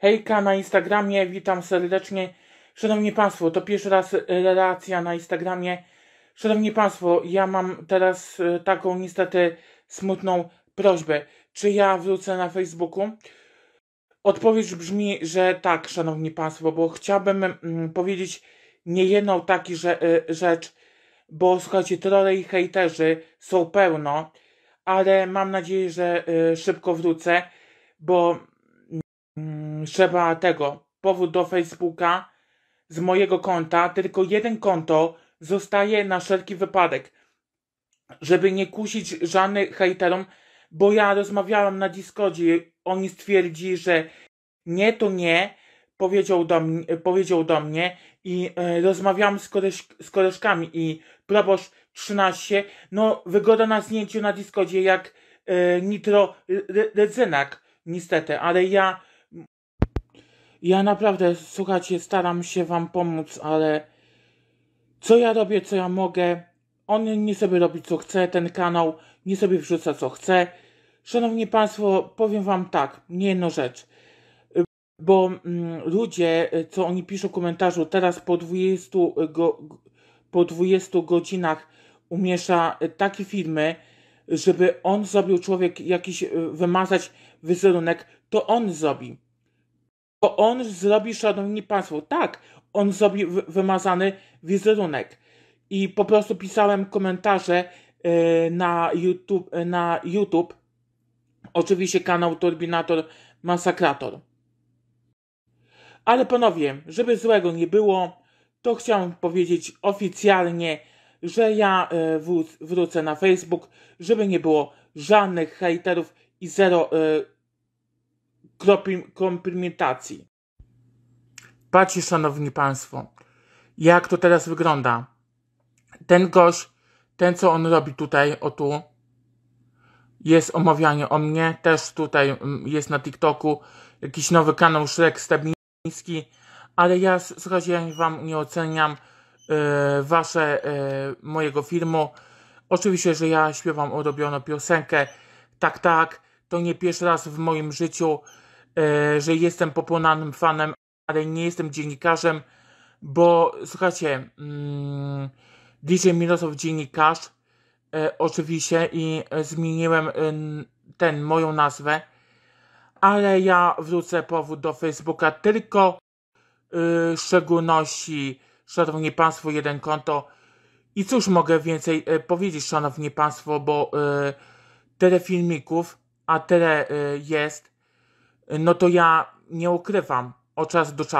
Hejka na Instagramie, witam serdecznie. Szanowni Państwo, to pierwszy raz e, relacja na Instagramie. Szanowni Państwo, ja mam teraz e, taką niestety smutną prośbę. Czy ja wrócę na Facebooku? Odpowiedź brzmi, że tak, Szanowni Państwo, bo chciałbym mm, powiedzieć niejedną taką że, e, rzecz, bo słuchajcie, trolle i hejterzy są pełno, ale mam nadzieję, że y, szybko wrócę, bo Mm, trzeba tego, powód do Facebooka z mojego konta, tylko jeden konto zostaje na wszelki wypadek, żeby nie kusić żadnych hejterom, bo ja rozmawiałam na Discordzie, oni stwierdzi, że nie to nie, powiedział do, mnie, powiedział do mnie i e, rozmawiałam z, koleż, z koleżkami i proboszcz 13, no wygoda na zdjęciu na Discordzie jak e, Nitro Redzynak, niestety, ale ja ja naprawdę, słuchajcie, staram się wam pomóc, ale co ja robię, co ja mogę. On nie sobie robi co chce, ten kanał nie sobie wrzuca co chce. Szanowni Państwo, powiem Wam tak, nie jedną rzecz. Bo mm, ludzie, co oni piszą w komentarzu, teraz po 20, go, po 20 godzinach umiesza takie filmy, żeby on zrobił człowiek jakiś e, wymazać wizerunek, to on zrobi bo on zrobi, szanowni państwo, tak, on zrobi wymazany wizerunek. I po prostu pisałem komentarze e, na YouTube, e, na YouTube, oczywiście kanał Turbinator Masakrator. Ale panowie, żeby złego nie było, to chciałem powiedzieć oficjalnie, że ja e, wrócę na Facebook, żeby nie było żadnych hejterów i zero kompromitacji. Patrzcie, szanowni państwo, jak to teraz wygląda. Ten gość, ten co on robi tutaj, o tu, jest omawianie o mnie, też tutaj mm, jest na TikToku jakiś nowy kanał Szrek Stabliński, ale ja słuchajcie, wam nie oceniam yy, wasze, yy, mojego filmu. Oczywiście, że ja śpiewam ulubioną piosenkę, tak, tak, to nie pierwszy raz w moim życiu, E, że jestem popłonanym fanem, ale nie jestem dziennikarzem, bo słuchajcie, mm, DJ Mirosław dziennikarz, e, oczywiście i zmieniłem y, ten moją nazwę, ale ja wrócę powód do Facebooka tylko y, w szczególności, szanowni państwo, jeden konto. I cóż mogę więcej e, powiedzieć, szanowni państwo, bo tyle filmików, a tyle jest, no to ja nie ukrywam, od czasu do czasu